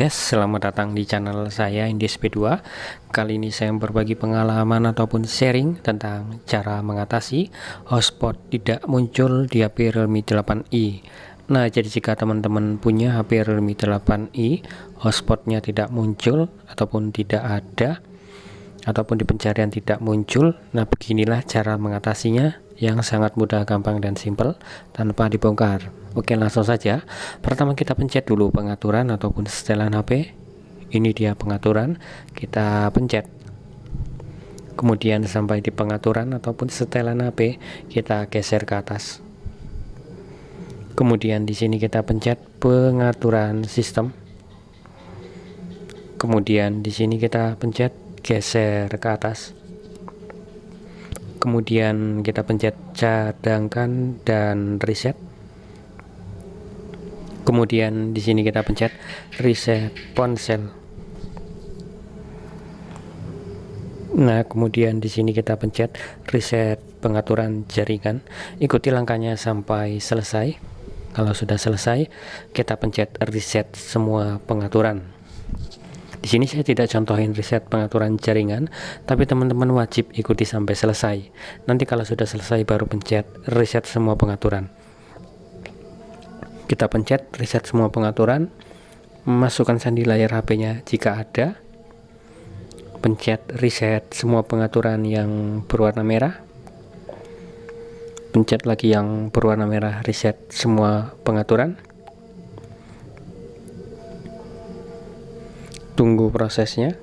guys, selamat datang di channel saya Indies P2 Kali ini saya berbagi pengalaman ataupun sharing tentang cara mengatasi hotspot tidak muncul di HP Realme 8i Nah, jadi jika teman-teman punya HP Realme 8i, hotspotnya tidak muncul ataupun tidak ada, ataupun di pencarian tidak muncul, nah beginilah cara mengatasinya yang sangat mudah, gampang, dan simple tanpa dibongkar. Oke, langsung saja. Pertama kita pencet dulu pengaturan ataupun setelan HP. Ini dia pengaturan, kita pencet. Kemudian sampai di pengaturan ataupun setelan HP, kita geser ke atas. Kemudian di sini kita pencet pengaturan sistem. Kemudian di sini kita pencet geser ke atas kemudian kita pencet cadangkan dan reset kemudian di sini kita pencet reset ponsel Nah, kemudian di sini kita pencet reset pengaturan jaringan. Ikuti langkahnya sampai selesai. Kalau sudah selesai, kita pencet reset semua pengaturan. Di sini saya tidak contohin riset pengaturan jaringan, tapi teman-teman wajib ikuti sampai selesai. Nanti kalau sudah selesai baru pencet riset semua pengaturan. Kita pencet riset semua pengaturan, masukkan sandi layar HP-nya jika ada. Pencet riset semua pengaturan yang berwarna merah. Pencet lagi yang berwarna merah reset semua pengaturan tunggu prosesnya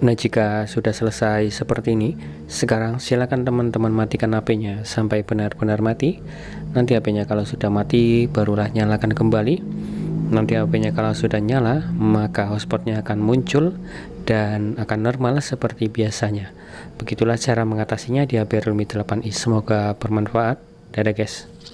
Nah jika sudah selesai seperti ini Sekarang silakan teman-teman matikan HP-nya Sampai benar-benar mati Nanti HP-nya kalau sudah mati Barulah nyalakan kembali Nanti HP-nya kalau sudah nyala Maka hotspotnya akan muncul Dan akan normal seperti biasanya Begitulah cara mengatasinya di HP Realme 8i Semoga bermanfaat Dadah guys